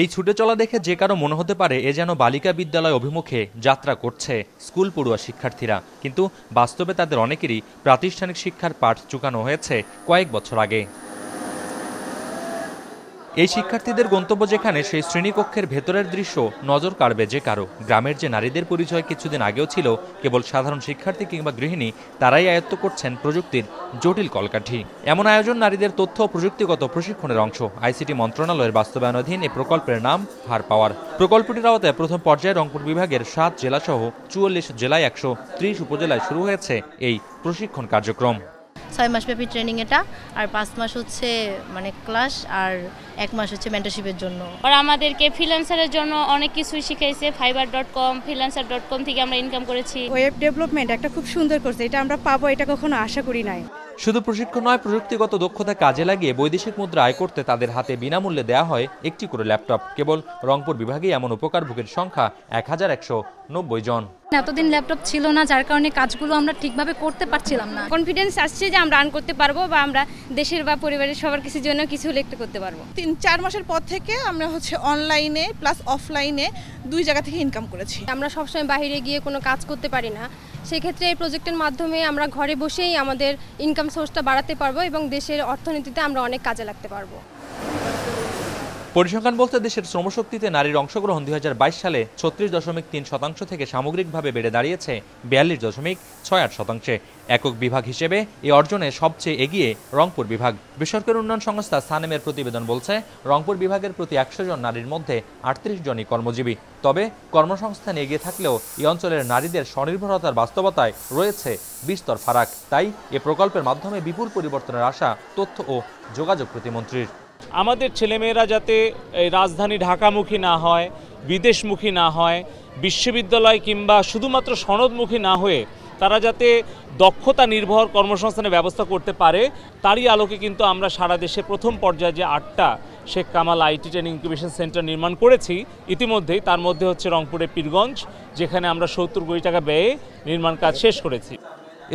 এই ছুটে চলা দেখে যে কারো মনে হতে পারে এ যেন বালিকা বিদ্যালয় অভিমুখে যাত্রা করছে স্কুল পড়ুয়া শিক্ষার্থীরা কিন্তু বাস্তবে তাদের অনেকেরই প্রাতিষ্ঠানিক শিক্ষার পাঠ চুকানো হয়েছে কয়েক বছর আগে এই শিক্ষার্থীদের গন্তব্য যেখানে সেই শ্রেণীকক্ষের ভেতরের দৃশ্য নজর কাড়বে যে কারো গ্রামের যে নারীদের পরিচয় কিছুদিন আগেও ছিল কেবল সাধারণ শিক্ষার্থী কিংবা গৃহিণী তারাই আয়ত্ত করছেন প্রযুক্তির জটিল কলকাঠি এমন আয়োজন নারীদের তথ্য ও প্রযুক্তিগত প্রশিক্ষণের অংশ আইসিটি মন্ত্রণালয়ের বাস্তবায়নাধীন এ প্রকল্পের নাম হার পাওয়ার প্রকল্পটির আওতায় প্রথম পর্যায়ে রংপুর বিভাগের সাত জেলাসহ চুয়াল্লিশ জেলায় একশো উপজেলায় শুরু হয়েছে এই প্রশিক্ষণ কার্যক্রম ছয় মাসব্যাপী ট্রেনিং এটা আর পাঁচ মাস হচ্ছে মানে ক্লাস আর এক মাস হচ্ছে মেন্টারশিপের জন্য আর আমাদেরকে ফ্রিল্যান্সারের জন্য অনেক কিছুই শিখাইছে Fiverr dot com freelancer dot com থেকে আমরা ইনকাম করেছি ওয়েব ডেভেলপমেন্ট একটা খুব সুন্দর করছে এটা আমরা পাবো এটা কখনো আশা করি নাই শুধু প্রশিক্ষণ নয় প্রযুক্তিগত দক্ষতা কাজে লাগিয়ে বৈদেশিক মুদ্রা আয় করতে তাদের হাতে বিনামূল্যে দেয়া হয় একটি করে ল্যাপটপ কেবল রংপুর বিভাগে এমন ভোগের সংখ্যা এক হাজার একশো নব্বই জন এতদিন ল্যাপটপ ছিল না যার কারণে কাজগুলো আমরা ঠিকভাবে করতে পারছিলাম না কনফিডেন্স আসছে যে আমরা আর্ন করতে পারবো বা আমরা দেশের বা পরিবারের সবার কিছুর জন্য কিছু হলে একটু করতে পারবো তিন চার মাসের পর থেকে আমরা হচ্ছে অনলাইনে প্লাস অফলাইনে দুই জায়গা থেকে ইনকাম করেছি আমরা সবসময় বাইরে গিয়ে কোনো কাজ করতে পারি না সেক্ষেত্রে এই প্রজেক্টের মাধ্যমে আমরা ঘরে বসেই আমাদের ইনকাম সোর্সটা বাড়াতে পারবো এবং দেশের অর্থনীতিতে আমরা অনেক কাজে লাগতে পারবো পরিসংখ্যান বলতে দেশের শ্রমশক্তিতে নারীর অংশগ্রহণ দুই সালে ছত্রিশ দশমিক তিন শতাংশ থেকে সামগ্রিকভাবে বেড়ে দাঁড়িয়েছে বিয়াল্লিশ দশমিক ছয় আট শতাংশে একক বিভাগ হিসেবে এই অর্জনে সবচেয়ে এগিয়ে রংপুর বিভাগ বেসরকারি উন্নয়ন সংস্থা সানেমের প্রতিবেদন বলছে রংপুর বিভাগের প্রতি একশো জন নারীর মধ্যে আটত্রিশ জনই কর্মজীবী তবে কর্মসংস্থানে এগিয়ে থাকলেও এই অঞ্চলের নারীদের স্বনির্ভরতার বাস্তবতায় রয়েছে বিস্তর ফারাক তাই এ প্রকল্পের মাধ্যমে বিপুল পরিবর্তনের আশা তথ্য ও যোগাযোগ প্রতিমন্ত্রীর আমাদের ছেলেমেয়েরা যাতে এই রাজধানী ঢাকামুখী না হয় বিদেশমুখী না হয় বিশ্ববিদ্যালয় কিংবা শুধুমাত্র সনদমুখী না হয়ে তারা যাতে দক্ষতা নির্ভর কর্মসংস্থানের ব্যবস্থা করতে পারে তারই আলোকে কিন্তু আমরা সারা দেশে প্রথম পর্যায়ে যে আটটা Sheikh Kamal IT training incubation centre নির্মাণ করেছি ইতিমধ্যেই তার মধ্যে হচ্ছে রংপুরের পীরগঞ্জ যেখানে আমরা সত্তর কোটি টাকা ব্যয়ে নির্মাণ কাজ শেষ করেছি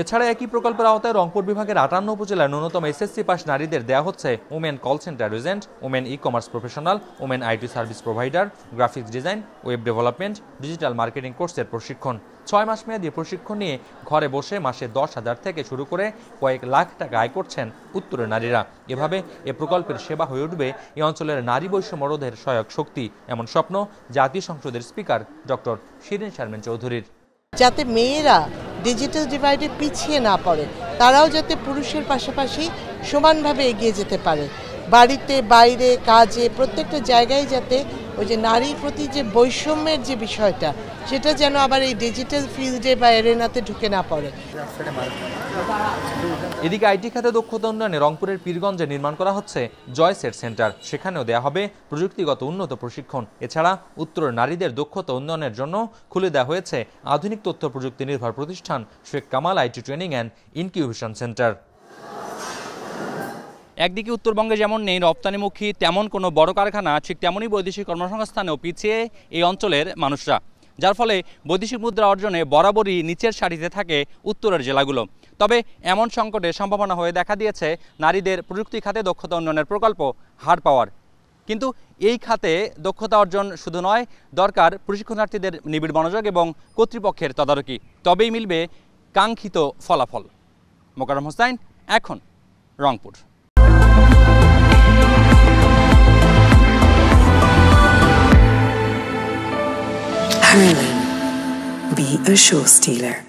এছাড়া একই প্রকল্পের আওতায় রংপুর বিভাগের আটান্ন উপজেলার ন্যূনতম এসএসসি পাস নারীদের দেয়া হচ্ছে women call centre agent women e commerce professional women IT service provider graphics design web development digital marketing কোর্সের প্রশিক্ষণ ছয় মাস মেয়াদী প্রশিক্ষণ নিয়ে ঘরে বসে মাসে দশ হাজার থেকে শুরু করে কয়েক লাখ টাকা আয় করছেন উত্তরের নারীরা এভাবে এ প্রকল্পের সেবা হয়ে উঠবে এ অঞ্চলের নারী বৈষম্য রোধের সহায়ক শক্তি এমন স্বপ্ন জাতীয় সংসদের স্পিকার ডক্টর শিরিন শারমিন চৌধুরীর যাতে মেয়েরা ডিজিটাল ডিভাইডে পিছিয়ে না পড়ে তারাও যাতে পুরুষের পাশাপাশি সমানভাবে এগিয়ে যেতে পারে বাড়িতে বাইরে কাজে প্রত্যেকটা জায়গায় যাতে ওই যে নারীর প্রতি যে বৈষম্যের যে বিষয়টা সেটা যেন আবার এই ডিজিটাল ফিল্ডে বা এরেনাতে ঢুকে না পড়ে এদিকে আইটি খাতে দক্ষতা উন্নয়নে রংপুরের পীরগঞ্জে নির্মাণ করা হচ্ছে জয় সেট সেন্টার সেখানেও দেয়া হবে প্রযুক্তিগত উন্নত প্রশিক্ষণ এছাড়া উত্তরের নারীদের দক্ষতা উন্নয়নের জন্য খুলে দেওয়া হয়েছে আধুনিক তথ্য প্রযুক্তি নির্ভর প্রতিষ্ঠান Sheikh Kamal IT training and incubation centre একদিকে উত্তরবঙ্গে যেমন নেই রপ্তানিমুখী তেমন কোনো বড় কারখানা ঠিক তেমনই বৈদেশিক কর্মসংস্থানেও পিছিয়ে এই অঞ্চলের মানুষরা যার ফলে বৈদেশিক মুদ্রা অর্জনে বরাবরই নিচের সারিতে থাকে উত্তরের জেলাগুলো তবে এমন সংকটে সম্ভাবনা হয়ে দেখা দিয়েছে নারীদের প্রযুক্তি খাতে দক্ষতা উন্নয়নের প্রকল্প হার পাওয়ার কিন্তু এই খাতে দক্ষতা অর্জন শুধু নয় দরকার প্রশিক্ষণার্থীদের নিবিড় মনোযোগ এবং কর্তৃপক্ষের তদারকি তবেই মিলবে কাঙ্ক্ষিত ফলাফল মোকারম হোসাইন এখন Rangpur Be a show stealer.